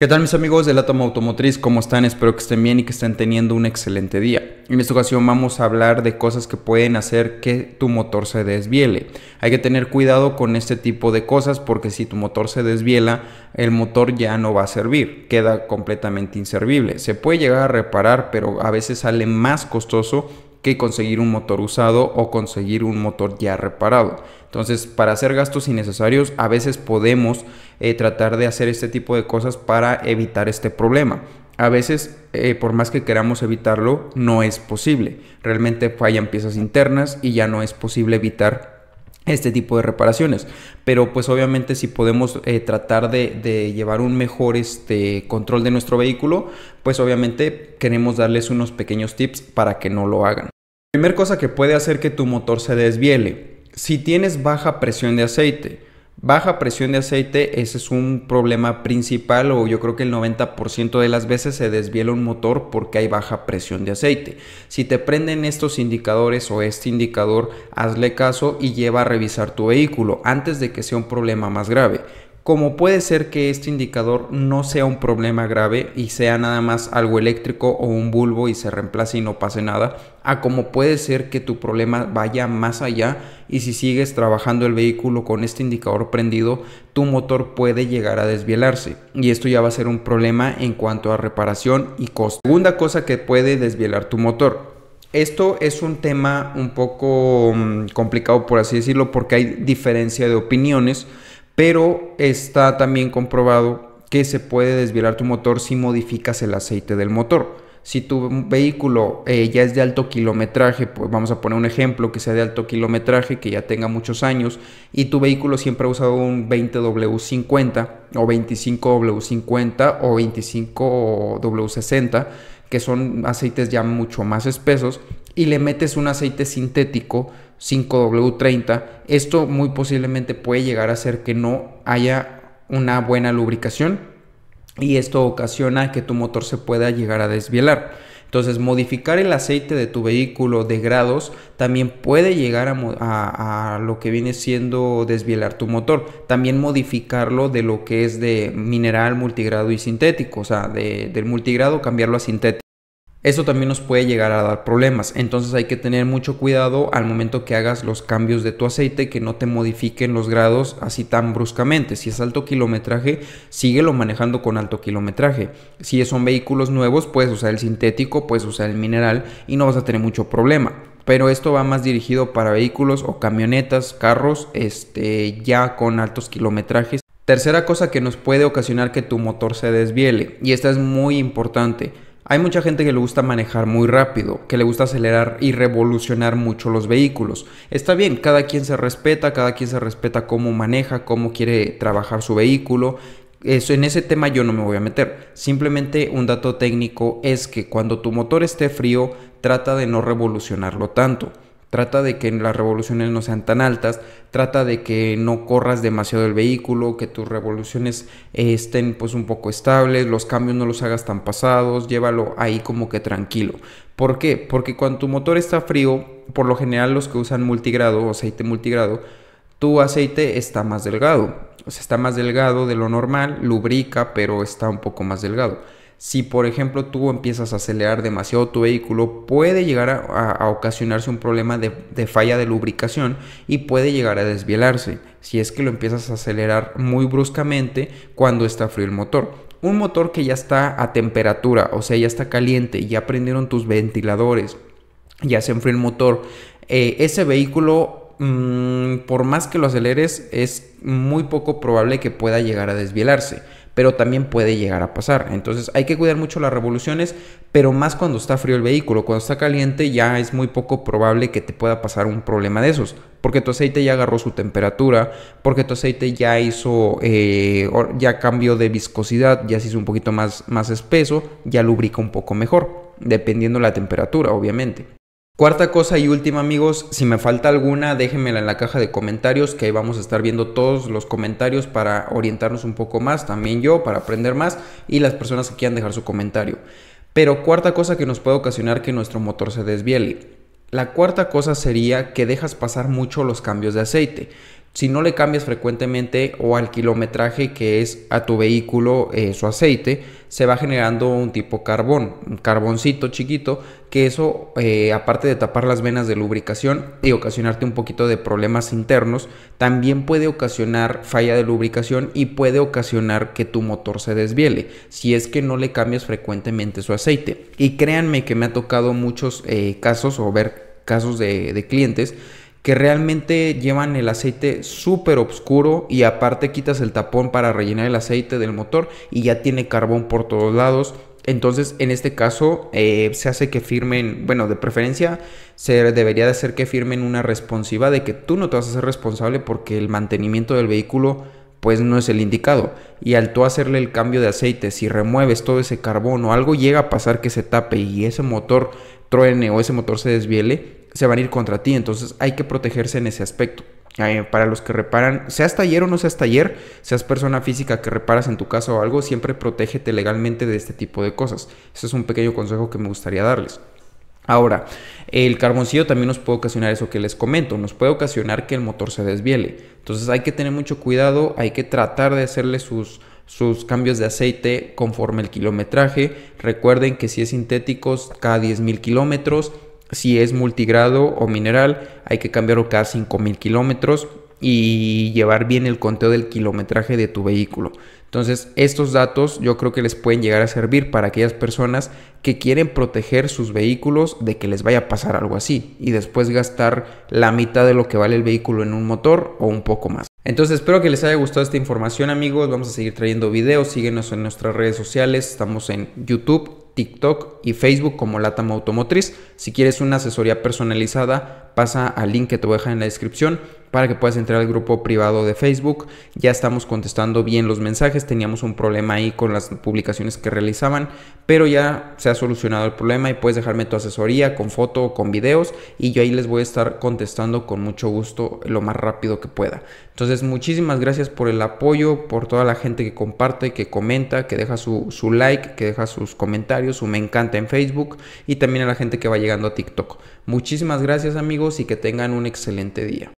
¿Qué tal mis amigos del Átomo Automotriz? ¿Cómo están? Espero que estén bien y que estén teniendo un excelente día. En esta ocasión vamos a hablar de cosas que pueden hacer que tu motor se desviele. Hay que tener cuidado con este tipo de cosas porque si tu motor se desviela, el motor ya no va a servir, queda completamente inservible. Se puede llegar a reparar, pero a veces sale más costoso que conseguir un motor usado o conseguir un motor ya reparado. Entonces, para hacer gastos innecesarios, a veces podemos eh, tratar de hacer este tipo de cosas para evitar este problema. A veces, eh, por más que queramos evitarlo, no es posible. Realmente fallan piezas internas y ya no es posible evitar este tipo de reparaciones. Pero pues obviamente si podemos eh, tratar de, llevar un mejor este, control de nuestro vehículo, pues obviamente queremos darles unos pequeños tips para que no lo hagan. Primera cosa que puede hacer que tu motor se desviele. Si tienes baja presión de aceite, Baja presión de aceite, ese es un problema principal o yo creo que el 90% de las veces se desviela un motor porque hay baja presión de aceite. Si te prenden estos indicadores o este indicador, hazle caso y lleva a revisar tu vehículo antes de que sea un problema más grave como puede ser que este indicador no sea un problema grave y sea nada más algo eléctrico o un bulbo y se reemplace y no pase nada, a como puede ser que tu problema vaya más allá y si sigues trabajando el vehículo con este indicador prendido, tu motor puede llegar a desvielarse y esto ya va a ser un problema en cuanto a reparación y costo. Segunda cosa que puede desvielar tu motor, esto es un tema un poco mm, complicado, por así decirlo, porque hay diferencia de opiniones pero está también comprobado que se puede desviar tu motor si modificas el aceite del motor. Si tu vehículo eh, ya es de alto kilometraje, pues vamos a poner un ejemplo que sea de alto kilometraje, que ya tenga muchos años, y tu vehículo siempre ha usado un 20W50 o 25W50 o 25W60, que son aceites ya mucho más espesos, y le metes un aceite sintético 5W30, esto muy posiblemente puede llegar a hacer que no haya una buena lubricación y esto ocasiona que tu motor se pueda llegar a desvielar. Entonces, modificar el aceite de tu vehículo de grados también puede llegar a, lo que viene siendo desvielar tu motor. También modificarlo de lo que es de mineral, multigrado y sintético. O sea, del multigrado cambiarlo a sintético. Eso también nos puede llegar a dar problemas, entonces hay que tener mucho cuidado al momento que hagas los cambios de tu aceite, que no te modifiquen los grados así tan bruscamente. Si es alto kilometraje, síguelo manejando con alto kilometraje. Si son vehículos nuevos, puedes usar el sintético, puedes usar el mineral y no vas a tener mucho problema pero esto va más dirigido para vehículos o camionetas, carros, este, ya con altos kilometrajes. Tercera cosa que nos puede ocasionar que tu motor se desviele, y esta es muy importante. Hay mucha gente que le gusta manejar muy rápido, que le gusta acelerar y revolucionar mucho los vehículos. Está bien, cada quien se respeta, cada quien se respeta cómo maneja, cómo quiere trabajar su vehículo, eso, en ese tema yo no me voy a meter. Simplemente un dato técnico es que cuando tu motor esté frío, trata de no revolucionarlo tanto. Trata de que las revoluciones no sean tan altas, trata de que no corras demasiado el vehículo, que tus revoluciones eh, estén pues un poco estables, los cambios no los hagas tan pasados, llévalo ahí como que tranquilo. ¿Por qué? Porque cuando tu motor está frío, por lo general los que usan multigrado o aceite multigrado, tu aceite está más delgado. O sea, está más delgado de lo normal, lubrica, pero está un poco más delgado. Si por ejemplo tú empiezas a acelerar demasiado tu vehículo, puede llegar a, ocasionarse un problema de, falla de lubricación y puede llegar a desvielarse. Si es que lo empiezas a acelerar muy bruscamente cuando está frío el motor. Un motor que ya está a temperatura, o sea, ya está caliente, ya prendieron tus ventiladores, ya se enfrió el motor. Eh, ese vehículo mm, por más que lo aceleres, es muy poco probable que pueda llegar a desvielarse pero también puede llegar a pasar. Entonces hay que cuidar mucho las revoluciones, pero más cuando está frío el vehículo. Cuando está caliente ya es muy poco probable que te pueda pasar un problema de esos, porque tu aceite ya agarró su temperatura, porque tu aceite ya hizo, eh, ya cambió de viscosidad, ya se hizo un poquito más, más espeso, ya lubrica un poco mejor, dependiendo la temperatura, obviamente. Cuarta cosa y última amigos, si me falta alguna déjenmela en la caja de comentarios que ahí vamos a estar viendo todos los comentarios para orientarnos un poco más, también yo para aprender más y las personas que quieran dejar su comentario. Pero cuarta cosa que nos puede ocasionar que nuestro motor se desviele. La cuarta cosa sería que dejas pasar mucho los cambios de aceite si no le cambias frecuentemente o al kilometraje que es a tu vehículo eh, su aceite, se va generando un tipo carbón, un carboncito chiquito, que eso, eh, aparte de tapar las venas de lubricación y ocasionarte un poquito de problemas internos, también puede ocasionar falla de lubricación y puede ocasionar que tu motor se desviele, si es que no le cambias frecuentemente su aceite. Y créanme que me ha tocado muchos eh, casos o ver casos de clientes que realmente llevan el aceite súper oscuro y aparte quitas el tapón para rellenar el aceite del motor y ya tiene carbón por todos lados. Entonces, en este caso, eh, se hace que firmen, bueno, de preferencia, se debería de hacer que firmen una responsiva de que tú no te vas a ser responsable porque el mantenimiento del vehículo, pues no es el indicado. Y al tú hacerle el cambio de aceite, si remueves todo ese carbón o algo llega a pasar que se tape y ese motor truene o ese motor se desviele, se van a ir contra ti. Entonces hay que protegerse en ese aspecto. Eh, para los que reparan, seas taller o no seas taller, seas persona física que reparas en tu casa o algo, siempre protégete legalmente de este tipo de cosas. Ese es un pequeño consejo que me gustaría darles. Ahora, el carboncillo también nos puede ocasionar eso que les comento, nos puede ocasionar que el motor se desviele. Entonces hay que tener mucho cuidado, hay que tratar de hacerle sus, sus cambios de aceite conforme el kilometraje. Recuerden que si es sintéticos, cada 10.000 kilómetros, si es multigrado o mineral, hay que cambiarlo cada 5000 kilómetros y llevar bien el conteo del kilometraje de tu vehículo. Entonces, estos datos yo creo que les pueden llegar a servir para aquellas personas que quieren proteger sus vehículos de que les vaya a pasar algo así y después gastar la mitad de lo que vale el vehículo en un motor o un poco más. Entonces espero que les haya gustado esta información amigos, vamos a seguir trayendo videos, síguenos en nuestras redes sociales, estamos en YouTube, TikTok y Facebook como Látamo Automotriz. Si quieres una asesoría personalizada, pasa al link que te voy a dejar en la descripción para que puedas entrar al grupo privado de Facebook. Ya estamos contestando bien los mensajes, teníamos un problema ahí con las publicaciones que realizaban, pero ya se ha solucionado el problema y puedes dejarme tu asesoría con foto o con videos y yo ahí les voy a estar contestando con mucho gusto lo más rápido que pueda. Entonces, muchísimas gracias por el apoyo, por toda la gente que comparte, que comenta, que deja su like, que deja sus comentarios su me encanta en Facebook y también a la gente que va llegando a TikTok. Muchísimas gracias amigos y que tengan un excelente día.